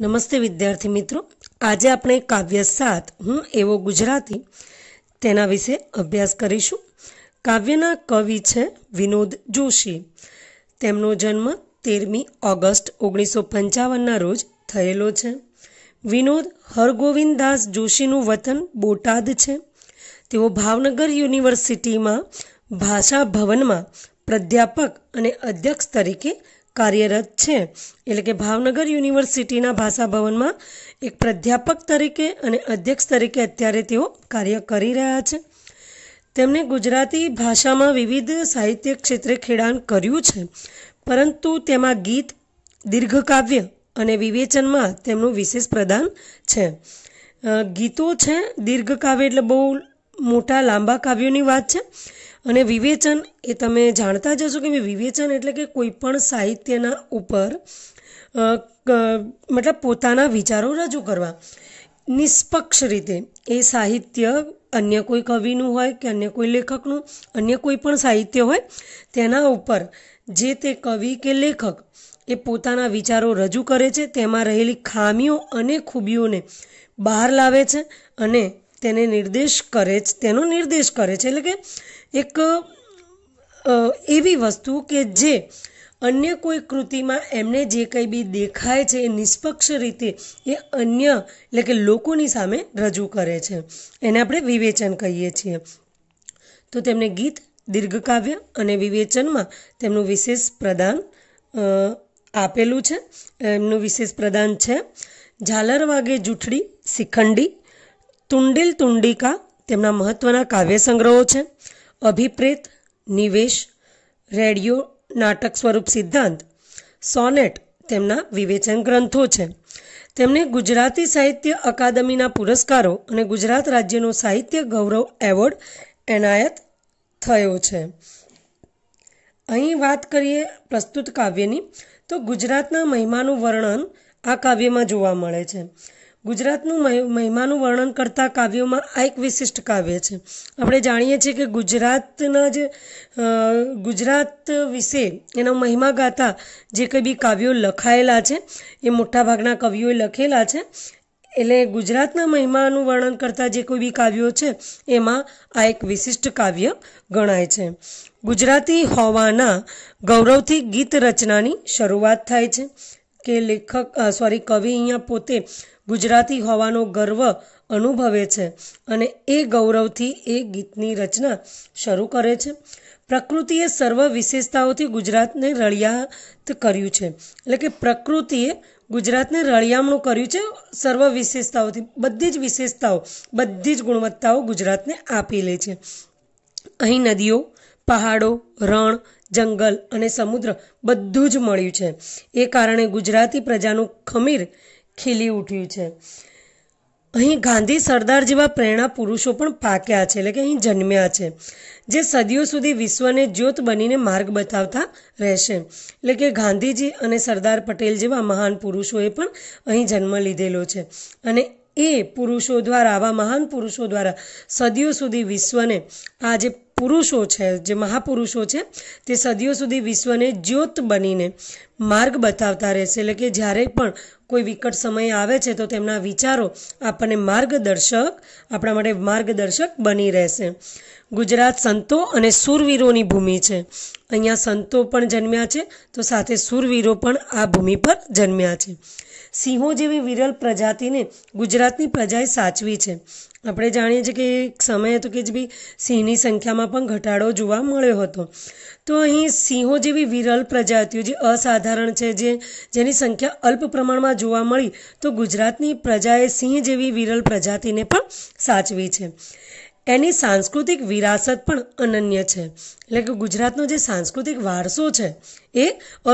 નમસ્તે વિદ્યાર્થી મિત્રો આજે આપણે કાવ્ય સાત હું એવો ગુજરાતી તેના વિશે અભ્યાસ કરીશું કાવ્યના કવિ છે વિનોદ જોશી તેમનો જન્મ તેરમી ઓગસ્ટ ઓગણીસો પંચાવનના રોજ થયેલો છે વિનોદ હરગોવિંદદાસ જોશીનું વતન બોટાદ છે તેઓ ભાવનગર યુનિવર્સિટીમાં ભાષા ભવનમાં પ્રાધ્યાપક અને અધ્યક્ષ તરીકે કાર્યરત છે એટલે કે ભાવનગર યુનિવર્સિટીના ભાષા ભવનમાં એક પ્રાધ્યાપક તરીકે અને અધ્યક્ષ તરીકે અત્યારે તેઓ કાર્ય કરી રહ્યા છે તેમણે ગુજરાતી ભાષામાં વિવિધ સાહિત્ય ક્ષેત્રે ખેડાણ કર્યું છે પરંતુ તેમાં ગીત દીર્ઘકાવ્ય અને વિવેચનમાં તેમનું વિશેષ પ્રદાન છે ગીતો છે દીર્ઘ કાવ્ય એટલે બહુ મોટા લાંબા કાવ્યોની વાત છે અને વિવેચન એ તમે જાણતા જ હશો કે વિવેચન એટલે કે કોઈપણ સાહિત્યના ઉપર મતલબ પોતાના વિચારો રજૂ કરવા નિષ્પક્ષ રીતે એ સાહિત્ય અન્ય કોઈ કવિનું હોય કે અન્ય કોઈ લેખકનું અન્ય કોઈ પણ સાહિત્ય હોય તેના ઉપર જે તે કવિ કે લેખક એ પોતાના વિચારો રજૂ કરે છે તેમાં રહેલી ખામીઓ અને ખૂબીઓને બહાર લાવે છે અને તેને નિર્દેશ કરે છે તેનો નિર્દેશ કરે છે એટલે કે એક એવી વસ્તુ કે જે અન્ય કોઈ કૃતિમાં એમને જે કંઈ બી દેખાય છે એ નિષ્પક્ષ રીતે એ અન્ય એટલે કે લોકોની સામે રજૂ કરે છે એને આપણે વિવેચન કહીએ છીએ તો તેમને ગીત દીર્ઘકાવ્ય અને વિવેચનમાં તેમનું વિશેષ પ્રદાન આપેલું છે એમનું વિશેષ પ્રદાન છે ઝાલર વાગે જૂઠડી શિખંડી તુંડિલ તુંડિકા તેમના મહત્ત્વના કાવ્ય સંગ્રહો છે અભિપ્રેત નિવેશ રેડિયો નાટક સ્વરૂપ સિદ્ધાંત સોનેટ તેમના વિવેચન ગ્રંથો છે તેમને ગુજરાતી સાહિત્ય અકાદમીના પુરસ્કારો અને ગુજરાત રાજ્યનો સાહિત્ય ગૌરવ એવોર્ડ એનાયત થયો છે અહીં વાત કરીએ પ્રસ્તુત કાવ્યની તો ગુજરાતના મહિમાનું વર્ણન આ કાવ્યમાં જોવા મળે છે ગુજરાતનું મહિમાનું વર્ણન કરતા કાવ્યોમાં આ એક વિશિષ્ટ કાવ્ય છે આપણે જાણીએ છીએ કે ગુજરાતના જે ગુજરાત વિશે એના મહિમા ગાતા જે કંઈ બી કાવ્યો લખાયેલા છે એ મોટાભાગના કવિઓએ લખેલા છે એટલે ગુજરાતના મહિમાનું વર્ણન કરતા જે કોઈ બી કાવ્યો છે એમાં આ એક વિશિષ્ટ કાવ્ય ગણાય છે ગુજરાતી હોવાના ગૌરવથી ગીત રચનાની શરૂઆત થાય છે કે લેખક સોરી કવિ અહીંયા પોતે ગુજરાતી હોવાનો ગર્વ અનુભવે છે અને એ ગૌરવથી એ ગીતની રચના શરૂ કરે છે પ્રકૃતિએ સર્વ વિશેષતાઓથી ગુજરાતને રળિયાત કર્યું છે એટલે કે પ્રકૃતિએ ગુજરાતને રળિયામણું કર્યું છે સર્વ વિશેષતાઓથી બધી જ વિશેષતાઓ બધી જ ગુણવત્તાઓ ગુજરાતને આપી લે છે અહીં નદીઓ પહાડો રણ જંગલ અને સમુદ્ર બધું જ મળ્યું છે એ કારણે ગુજરાતી પ્રજાનું ખમીર ખીલી ઉઠ્યું છે અહીં ગાંધી સરદાર જેવા પ્રેરણા પુરુષો પણ પાક્યા છે એટલે કે અહીં જન્મ્યા છે જે સદીઓ સુધી વિશ્વને જ્યોત બનીને માર્ગ બતાવતા રહેશે એટલે કે ગાંધીજી અને સરદાર પટેલ જેવા મહાન પુરુષોએ પણ અહીં જન્મ લીધેલો છે અને એ પુરુષો દ્વારા આવા મહાન પુરુષો દ્વારા સદીઓ સુધી વિશ્વને આ જે પુરુષો છે જે મહાપુરુષો છે તે સદીઓ સુધી વિશ્વને જ્યોત બનીને માર્ગ બતાવતા રહેશે એટલે કે જ્યારે પણ કોઈ વિકટ સમય આવે છે તો તેમના વિચારો આપણને માર્ગદર્શક આપણા માટે માર્ગદર્શક બની રહેશે ગુજરાત સંતો અને સૂરવીરોની ભૂમિ છે અહીંયા સંતો પણ જન્મ્યા છે તો સાથે સુરવીરો પણ આ ભૂમિ પર જન્મ્યા છે સિંહો જેવી વિરલ પ્રજાતિને ગુજરાતની પ્રજાએ સાચવી છે આપણે જાણીએ છીએ કે એક સમયે હતો કે જે બી સિંહની સંખ્યામાં પણ ઘટાડો જોવા મળ્યો હતો તો અહીં સિંહો જેવી વિરલ પ્રજાતિઓ જે અસાધારણ છે જે જેની સંખ્યા અલ્પ પ્રમાણમાં જોવા મળી તો ગુજરાતની પ્રજાએ સિંહ જેવી વિરલ પ્રજાતિને પણ સાચવી છે એની સાંસ્કૃતિક વિરાસત પણ અનન્ય છે એટલે કે ગુજરાતનો જે સાંસ્કૃતિક વારસો છે એ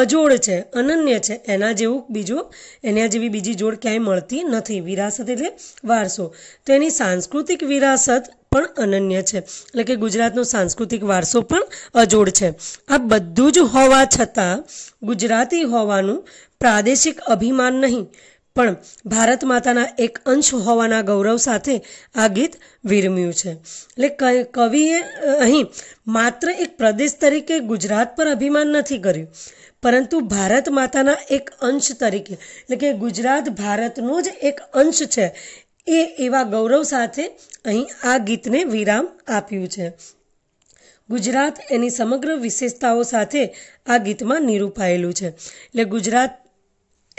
અજોડ છે અનન્ય છે એના જેવું બીજું એના જેવી બીજી જોડ ક્યાંય મળતી નથી વિરાસત એટલે વારસો તો એની સાંસ્કૃતિક વિરાસત પણ અનન્ય છે એટલે કે ગુજરાતનો સાંસ્કૃતિક વારસો પણ અજોડ છે આ બધું જ હોવા છતાં ગુજરાતી હોવાનું પ્રાદેશિક અભિમાન નહીં પણ ભારત માતાના એક અંશ હોવાના ગૌરવ સાથે આ ગીત વિરમ્યું છે એટલે કવિએ અહીં માત્ર એક પ્રદેશ તરીકે ગુજરાત પર અભિમાન નથી કર્યું પરંતુ ભારત માતાના એક અંશ તરીકે એટલે કે ગુજરાત ભારતનો જ એક અંશ છે એ એવા ગૌરવ સાથે અહીં આ ગીતને વિરામ આપ્યું છે ગુજરાત એની સમગ્ર વિશેષતાઓ સાથે આ ગીતમાં નિરૂપાયેલું છે એટલે ગુજરાત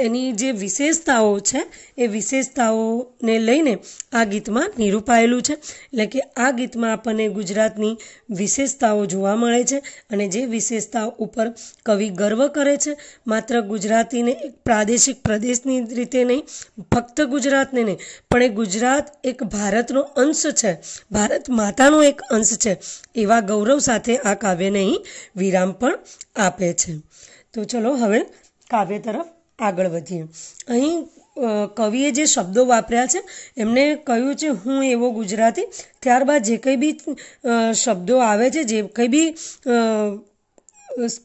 એની જે વિશેષતાઓ છે એ વિશેષતાઓને લઈને આ ગીતમાં નિરૂપાયેલું છે એટલે કે આ ગીતમાં આપણને ગુજરાતની વિશેષતાઓ જોવા મળે છે અને જે વિશેષતાઓ ઉપર કવિ ગર્વ કરે છે માત્ર ગુજરાતીને એક પ્રાદેશિક પ્રદેશની રીતે નહીં ફક્ત ગુજરાતને નહીં પણ એ ગુજરાત એક ભારતનો અંશ છે ભારત માતાનો એક અંશ છે એવા ગૌરવ સાથે આ કાવ્યને અહીં વિરામ પણ આપે છે તો ચલો હવે કાવ્ય તરફ આગળ વધીએ અહીં કવિએ જે શબ્દો વાપર્યા છે એમણે કહ્યું છે હું એવો ગુજરાતી ત્યારબાદ જે કંઈ બી શબ્દો આવે છે જે કંઈ બી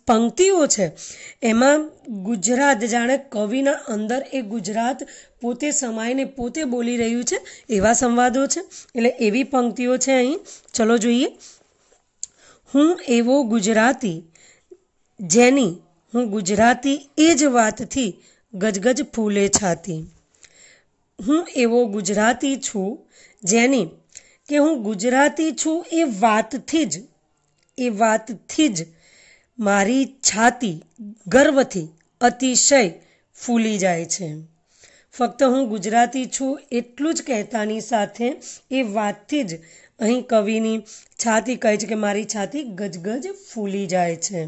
પંક્તિઓ છે એમાં ગુજરાત જાણે કવિના અંદર એ ગુજરાત પોતે સમાઈને પોતે બોલી રહ્યું છે એવા સંવાદો છે એટલે એવી પંક્તિઓ છે અહીં ચલો જોઈએ હું એવો ગુજરાતી જેની હું ગુજરાતી એ જ વાતથી ગજગજ ફૂલે છાતી હું એવો ગુજરાતી છું જેની કે હું ગુજરાતી છું એ વાતથી જ એ વાતથી જ મારી છાતી ગર્વથી અતિશય ફૂલી જાય છે ફક્ત હું ગુજરાતી છું એટલું જ કહેતાની સાથે એ વાતથી જ અહીં કવિની છાતી કહે છે કે મારી છાતી ગજગજ ફૂલી જાય છે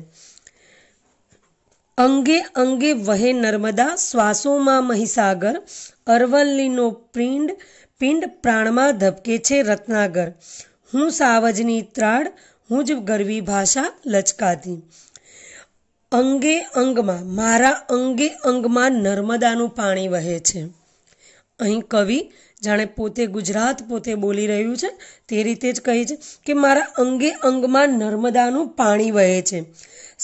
અંગે અંગે વહે નર્મદા શ્વાસોમાં મહીસાગર અરવલ્લીનો પિંડ પિંડ પ્રાણમાં ધબકે છે રત્નાગર હું સાવજની ત્રાડ હું જ ગરવી ભાષા લચકાતી અંગે અંગમાં મારા અંગે અંગમાં નર્મદાનું પાણી વહે છે અહીં કવિ જાણે પોતે ગુજરાત પોતે બોલી રહ્યું છે તે રીતે જ કહે છે કે મારા અંગે અંગમાં નર્મદાનું પાણી વહે છે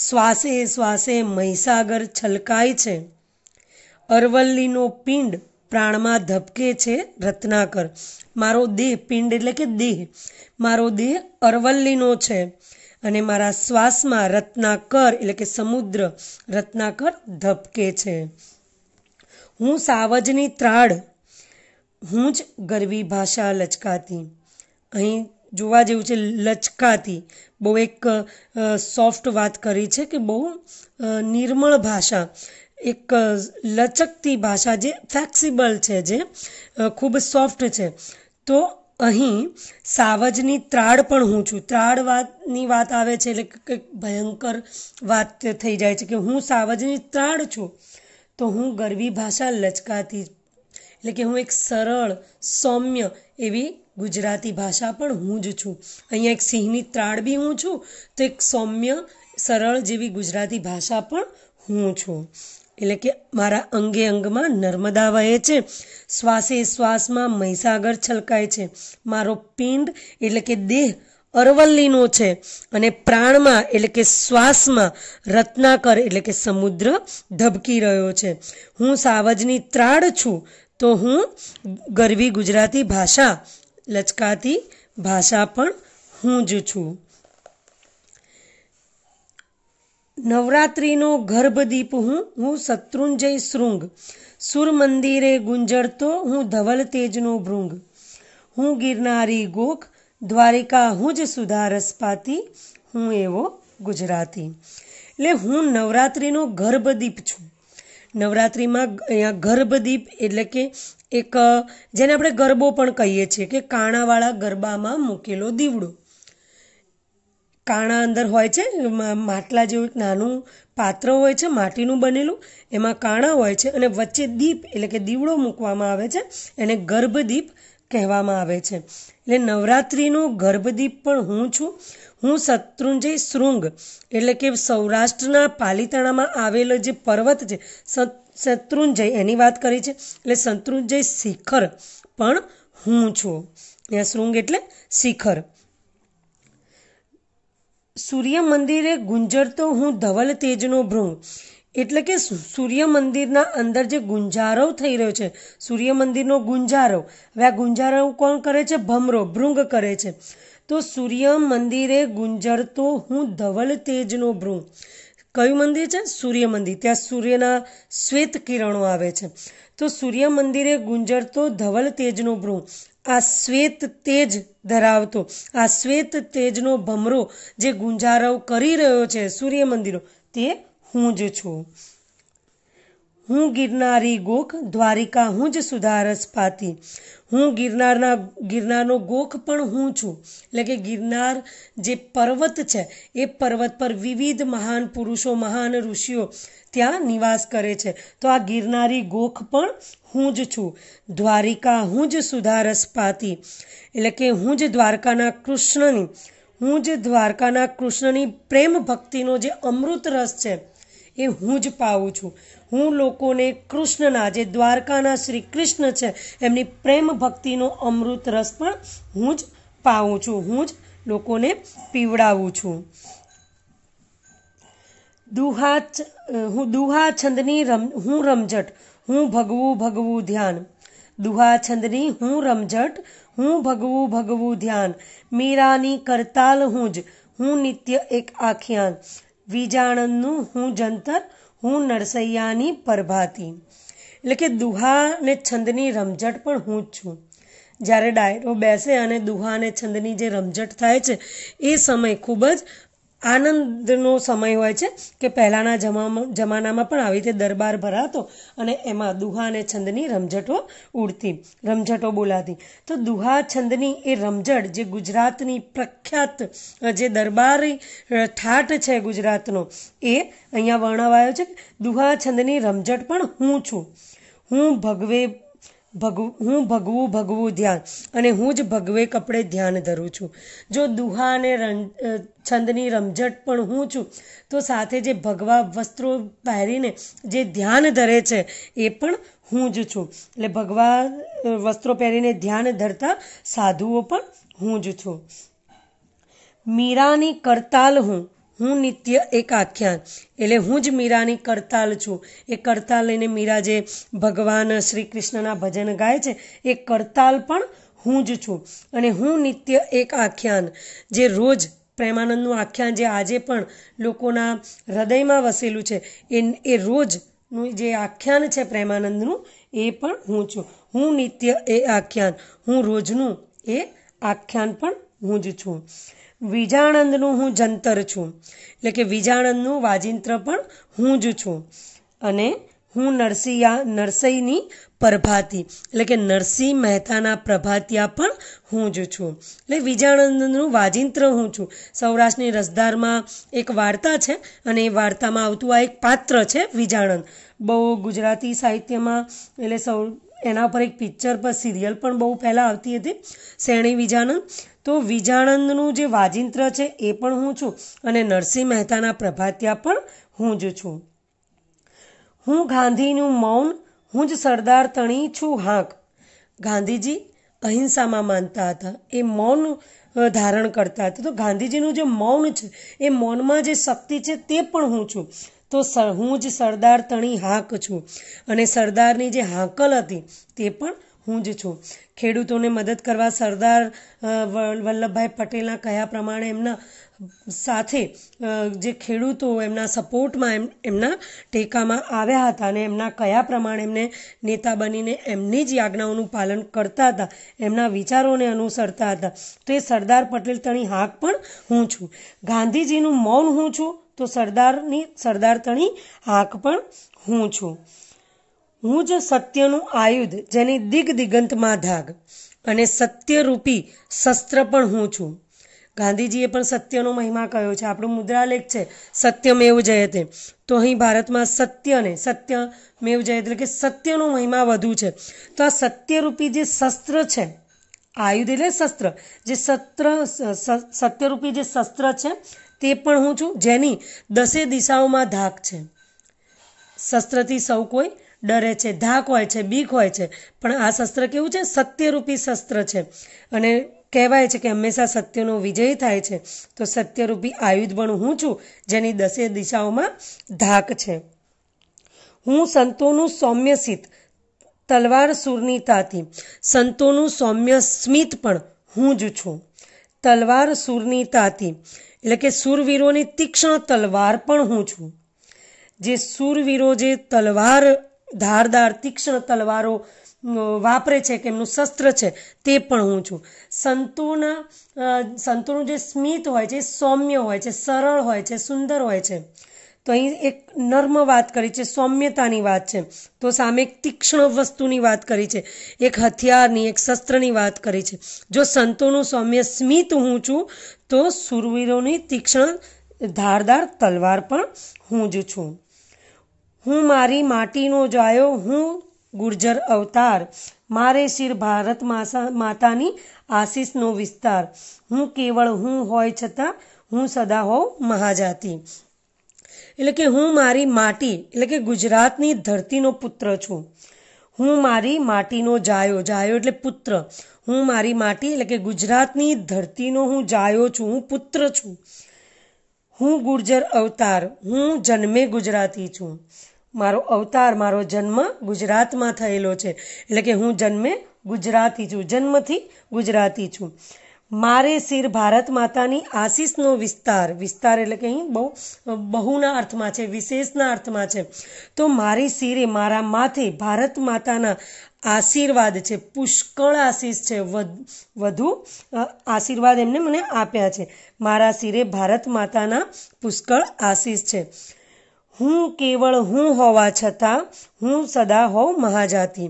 શ્વાસે શ્વાસે મહીસાગર છલકાય છે અરવલ્લીનો પિંડ પ્રાણમાં ધબકે છે રત્નાકર મારો દેહ પિંડ એટલે કે દેહ મારો દેહ અરવલ્લીનો છે અને મારા શ્વાસમાં રત્નાકર એટલે કે સમુદ્ર રત્નાકર ધબકે છે હું સાવજની ત્રાડ હું જ ગરવી ભાષા લચકાતી અહીં જોવા જેવું છે લચકાતી બહુ એક સોફ્ટ વાત કરી છે કે બહુ નિર્મળ ભાષા એક લચકતી ભાષા જે ફ્લેક્સિબલ છે જે ખૂબ સોફ્ટ છે તો અહીં સાવજની ત્રાડ પણ હું છું ત્રાડ વાતની વાત આવે છે એટલે કંઈક ભયંકર વાત થઈ જાય છે કે હું સાવજની ત્રાડ છું તો હું ગરવી ભાષા લચકાતી એટલે કે હું એક સરળ સૌમ્ય એવી ગુજરાતી ભાષા પણ હું જ છું અહીંયા એક સિંહની ત્રાળ બી હું છું તો એક સૌમ્ય સરળ જેવી ગુજરાતી ભાષા પણ હું છું એટલે કે મારા અંગે અંગમાં નર્મદા વહે છે શ્વાસે શ્વાસમાં મહીસાગર છલકાય છે મારો પિંડ એટલે કે દેહ અરવલ્લીનો છે અને પ્રાણમાં એટલે કે શ્વાસમાં રત્નાકર એટલે કે સમુદ્ર ધબકી રહ્યો છે હું સાવજની ત્રાડ છું તો હું ગરવી ગુજરાતી ભાષા લચકાતી ભાષા પણ હું જ છું નવરાત્રિનો ગર્ભદીપ હું હું શત્રુંજય શૃંગ સુર મંદિરે ગુંજરતો હું ધવલ તેજનો ભૃંગ હું ગિરનારી ગોખ દ્વારિકા હું જ સુધારસ પાતી હું એવો ગુજરાતી એટલે હું નવરાત્રિનો ગર્ભદીપ છું નવરાત્રિમાં અહીંયા ગર્ભદીપ એટલે કે એક જેને આપણે ગરબો પણ કહીએ છીએ કે કાણાવાળા ગરબામાં મૂકેલો દીવડો કાણા અંદર હોય છે માટલા જેવું એક નાનું પાત્ર હોય છે માટીનું બનેલું એમાં કાણા હોય છે અને વચ્ચે દીપ એટલે કે દીવડો મૂકવામાં આવે છે એને ગર્ભદીપ કહેવામાં આવે છે એટલે નવરાત્રિનો ગર્ભદીપ પણ હું છું હું શત્રુંજય શૃંગ એટલે કે સૌરાષ્ટ્રના પાલીતાણામાં આવેલો જે પર્વત છે શત્રુંજય એની વાત કરી છે એટલે શત્રુંજય શિખર પણ હું છું અહીંયા શૃંગ એટલે શિખર સૂર્ય મંદિરે ગુંજરતો હું ધવલ તેજનો ભૃંગ એટલે કે સૂર્ય મંદિરના અંદર જે ગુંજારવ થઈ રહ્યો છે સૂર્ય મંદિરનો ગુંજારવ હવે આ ગુંજારવ કોણ કરે છે ભમરો ભૃંગ કરે છે તો સૂર્ય મંદિરે ગુંજરતો હું ધવલ તેજનો ભૃંગ કયું મંદિર છે સૂર્ય મંદિર ત્યાં સૂર્યના શ્વેત કિરણો આવે છે તો સૂર્ય મંદિરે ગુંજરતો ધવલ તેજનો ભ્રો આ શ્વેત તેજ ધરાવતો આ શ્વેત તેજનો ભમરો જે ગુંજારવ કરી રહ્યો છે સૂર્ય મંદિરો તે હું જ છું હું ગિરનારી ગોખ દ્વારિકા હું જ સુધારસ પાતી હું ગિરનારના ગિરનારનો ગોખ પણ હું છું એટલે કે ગિરનાર જે પર્વત છે એ પર્વત પર વિવિધ મહાન પુરુષો મહાન ઋષિઓ ત્યાં નિવાસ કરે છે તો આ ગિરનારી ગોખ પણ હું જ છું દ્વારિકા હું જ સુધારસ પાતી એટલે કે હું જ દ્વારકાના કૃષ્ણની હું જ દ્વારકાના કૃષ્ણની પ્રેમ ભક્તિનો જે અમૃત રસ છે એ હું જ પાઉં છું હું લોકોને કૃષ્ણના જે દ્વારકાના શ્રી કૃષ્ણ છે એમની પ્રેમ ભક્તિનો અમૃત રસ પણ હું જ પાવું છું હું જ લોકોને પીવડાવું છું દુહા હું દુહા છંદની રમ હું રમઝટ હું ભગવું ભગવું ધ્યાન દુહા છંદની હું રમઝટ હું ભગવું ભગવું ધ્યાન મીરાની કરતાલ હું જ હું નિત્ય એક આખ્યાન વિજાણનનું હું જંતર હું નરસૈયાની પ્રભાતી એટલે કે દુહા ને છંદની રમઝટ પણ હું જ છું જ્યારે ડાયરો બેસે અને દુહા અને છંદની જે રમઝટ થાય છે એ સમય ખૂબ જ આનંદનો સમય હોય છે કે પહેલાંના જમાનામાં પણ આવી રીતે દરબાર ભરાતો અને એમાં દુહા અને છંદની રમઝટો ઉડતી રમઝટો બોલાતી તો દુહા છંદની એ રમઝટ જે ગુજરાતની પ્રખ્યાત જે દરબારી ઠાટ છે ગુજરાતનો એ અહીંયા વર્ણવાયો છે દુહા છંદની રમઝટ પણ હું છું હું ભગવે ભગવું હું ભગવું ભગવું ધ્યાન અને હું જ ભગવે કપડે ધ્યાન ધરું છું જો દુહા અને છંદની રમઝટ પણ હું છું તો સાથે જે ભગવા વસ્ત્રો પહેરીને જે ધ્યાન ધરે છે એ પણ હું જ છું એટલે ભગવા વસ્ત્રો પહેરીને ધ્યાન ધરતા સાધુઓ પણ હું જ છું મીરાની કરતાલ હું હું નિત્ય એક આખ્યાન એટલે હું જ મીરાની કરતાલ છું એ કરતાલ લઈને મીરા જે ભગવાન શ્રી કૃષ્ણના ભજન ગાય છે એ કરતાલ પણ હું જ છું અને હું નિત્ય એક આખ્યાન જે રોજ પ્રેમાનંદનું આખ્યાન જે આજે પણ લોકોના હૃદયમાં વસેલું છે એ એ રોજનું જે આખ્યાન છે પ્રેમાનંદનું એ પણ હું છું હું નિત્ય એ આખ્યાન હું રોજનું એ આખ્યાન પણ હું જ છું વિજાણંદનું હું જંતર છું એટલે કે વિજાણંદનું વાજિંત્ર પણ હું જ છું અને હું નરસિંહા નરસિંહની પ્રભાતી એટલે કે નરસિંહ મહેતાના પ્રભાતિયા પણ હું જ છું એટલે વિજાણંદનું વાજિંત્ર હું છું સૌરાષ્ટ્રની રસદારમાં એક વાર્તા છે અને એ વાર્તામાં આવતું આ એક પાત્ર છે વિજાણંદ બહુ ગુજરાતી સાહિત્યમાં એટલે સૌ એના પર એક પિક્ચર પર સિરિયલ પણ બહુ પહેલાં આવતી હતી શેણી વિજાનંદ તો વિજાણંદનું જે વાજિંત્ર છે એ પણ હું છું અને નરસિંહ મહેતાના પ્રભાત્યા પણ હું જ છું હું ગાંધીનું મૌન હું જ સરદાર તણી છું હાંક ગાંધીજી અહિંસામાં માનતા હતા એ મૌન ધારણ કરતા હતા તો ગાંધીજીનું જે મૌન છે એ મૌનમાં જે શક્તિ છે તે પણ હું છું તો હું જ સરદાર તણી હાંક છું અને સરદારની જે હાંકલ હતી તે પણ હું જ છું ખેડૂતોને મદદ કરવા સરદાર વલ્લભભાઈ પટેલના કયા પ્રમાણે એમના સાથે જે ખેડૂતો એમના સપોર્ટમાં એમ એમના ટેકામાં આવ્યા હતા અને એમના કયા પ્રમાણે એમને નેતા બનીને એમની જ યાજ્ઞાઓનું પાલન કરતા હતા એમના વિચારોને અનુસરતા હતા તો એ સરદાર પટેલ તણી હાક પણ હું છું ગાંધીજીનું મૌન હું છું તો સરદારની સરદાર તણી હાક પણ હું છું હું જ સત્યનું આયુધ જેની દિગ દિગંતમાં ધાગ અને સત્યરૂપી શસ્ત્ર પણ હું છું ગાંધીજીએ પણ સત્યનો મહિમા કહ્યો છે આપણું મુદ્રાલેખ છે સત્યમેવ જયતે તો અહીં ભારતમાં સત્યને સત્ય મેવ જય એટલે કે સત્યનો મહિમા વધુ છે તો આ સત્યરૂપી જે શસ્ત્ર છે આયુધ એટલે શસ્ત્ર જે શસ્ત્ર સત્યરૂપી જે શસ્ત્ર છે તે પણ હું છું જેની દસે દિશાઓમાં ધાક છે શસ્ત્રથી સૌ કોઈ ડરે છે ધાક હોય છે બીક હોય છે પણ આ શસ્ત્ર કેવું છે સત્યરૂપી શસ્ત્ર છે અને કહેવાય છે કે હંમેશા સત્યનો વિજય થાય છે તો સત્યરૂપી આયુધ પણ હું છું જેની દસે દિશાઓમાં ધાક છે હું સંતોનું સૌમ્ય સીત તલવાર સુરની તાતી સંતોનું સૌમ્ય સ્મિત પણ હું જ છું તલવાર સુરની તાતી એટલે કે સુરવીરોની તીક્ષ્ણ તલવાર પણ હું છું જે સુરવીરો જે તલવાર ધારદાર તીક્ષ્ણ તલવારો વાપરે છે કે એમનું શસ્ત્ર છે તે પણ હું છું સંતોના સંતોનું જે સ્મિત હોય છે એ સૌમ્ય હોય છે સરળ હોય છે સુંદર હોય છે તો અહીં એક નર્મ વાત કરી છે સૌમ્યતાની વાત છે તો સામે એક તીક્ષ્ણ વસ્તુની વાત કરી છે એક હથિયારની એક શસ્ત્રની વાત કરી છે જો સંતોનું સૌમ્ય સ્મિત હું છું તો સુરવીરોની તીક્ષ્ણ ધારદાર તલવાર પણ હું જ છું હું મારી માટીનો જાયો હું ગુર્જર અવતાર મારે શિર ભારત માતાની આશીષનો વિસ્તાર હું કેવળ હું હોય છતાં હું સદા હોઉં મહાજાતિ એટલે કે હું મારી માટી એટલે કે ગુજરાતની ધરતીનો પુત્ર છું હું મારી માટીનો જાયો જાયો એટલે પુત્ર હું મારી માટી એટલે કે ગુજરાતની ધરતીનો હું જાયો છું હું પુત્ર છું હું ગુર્જર અવતાર હું જન્મે ગુજરાતી છું મારો અવતાર મારો જન્મ ગુજરાતમાં થયેલો છે એટલે કે હું જન્મે ગુજરાતી છું જન્મથી ગુજરાતી છું મારે શિર ભારત માતાની આશીષનો વિસ્તાર વિસ્તાર એટલે કે અહીં બહુ બહુના અર્થમાં છે વિશેષના અર્થમાં છે તો મારી શિરે મારા માથે ભારત માતાના આશીર્વાદ છે પુષ્કળ આશીષ છે વધુ આશીર્વાદ એમને મને આપ્યા છે મારા શિરે ભારત માતાના પુષ્કળ આશીષ છે હું કેવળ હું હોવા છતાં હું સદા હોઉં મહાજાતિ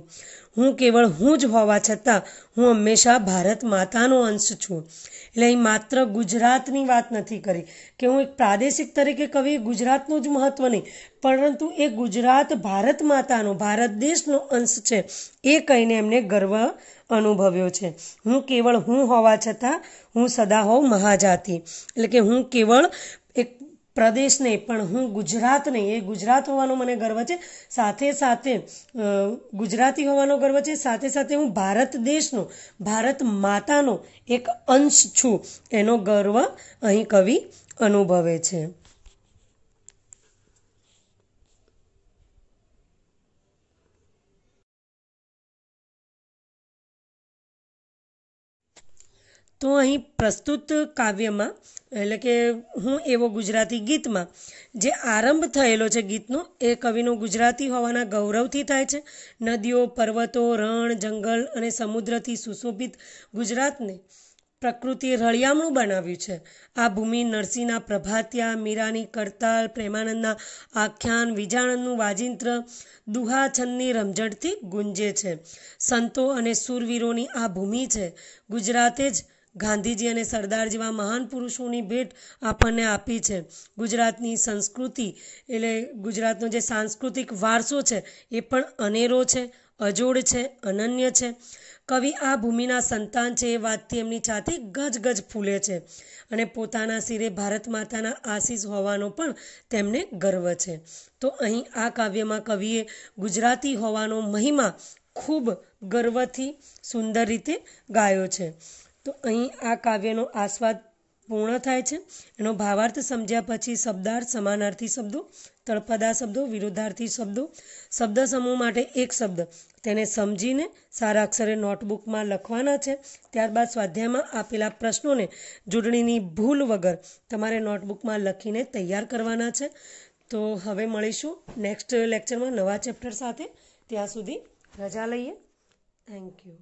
હું કેવળ હું જ હોવા છતાં હું હંમેશા ભારત માતાનો અંશ છું એટલે અહીં માત્ર ગુજરાતની વાત નથી કરી કે હું એક પ્રાદેશિક તરીકે કવિ ગુજરાતનું જ મહત્વ નહીં પરંતુ એ ગુજરાત ભારત માતાનો ભારત દેશનો અંશ છે એ કહીને એમને ગર્વ અનુભવ્યો છે હું કેવળ હું હોવા છતાં હું સદા હોઉં મહાજાતિ એટલે કે હું કેવળ પ્રદેશ નહીં પણ હું ગુજરાત નહીં એ ગુજરાત હોવાનો મને ગર્વ છે સાથે સાથે ગુજરાતી હોવાનો ગર્વ છે સાથે સાથે હું ભારત દેશનો ભારત માતાનો એક અંશ છું એનો ગર્વ અહીં કવિ અનુભવે છે તો અહીં પ્રસ્તુત કાવ્યમાં એટલે કે હું એવો ગુજરાતી ગીતમાં જે આરંભ થયેલો છે ગીતનો એ કવિનો ગુજરાતી હોવાના ગૌરવથી થાય છે નદીઓ પર્વતો રણ જંગલ અને સમુદ્રથી સુશોભિત ગુજરાતને પ્રકૃતિએ રળિયામણું બનાવ્યું છે આ ભૂમિ નરસિંહના પ્રભાતિયા મીરાની કરતાલ પ્રેમાનંદના આખ્યાન વિજાણનનું વાજિંત્ર દુહાછંદની રમઝટથી ગુંજે છે સંતો અને સૂરવીરોની આ ભૂમિ છે ગુજરાતે જ ગાંધીજી અને સરદાર જેવા મહાન પુરુષોની ભેટ આપણને આપી છે ગુજરાતની સંસ્કૃતિ એટલે ગુજરાતનો જે સાંસ્કૃતિક વારસો છે એ પણ અનેરો છે અજોડ છે અનન્ય છે કવિ આ ભૂમિના સંતાન છે એ વાતથી એમની છાતી ગજ ગજ ફૂલે છે અને પોતાના સિરે ભારત માતાના આશીષ હોવાનો પણ તેમને ગર્વ છે તો અહીં આ કાવ્યમાં કવિએ ગુજરાતી હોવાનો મહિમા ખૂબ ગર્વથી સુંદર રીતે ગાયો છે તો અહીં આ કાવ્યનો આસ્વાદ પૂર્ણ થાય છે એનો ભાવાર્થ સમજ્યા પછી શબ્દાર્થ સમાનાર્થી શબ્દો તળપદા શબ્દો વિરુદ્ધાર્થી શબ્દો શબ્દ સમૂહ માટે એક શબ્દ તેને સમજીને સારા અક્ષરે નોટબુકમાં લખવાના છે ત્યારબાદ સ્વાધ્યાયમાં આપેલા પ્રશ્નોને જોડણીની ભૂલ વગર તમારે નોટબુકમાં લખીને તૈયાર કરવાના છે તો હવે મળીશું નેક્સ્ટ લેક્ચરમાં નવા ચેપ્ટર સાથે ત્યાં સુધી રજા લઈએ થેન્ક યુ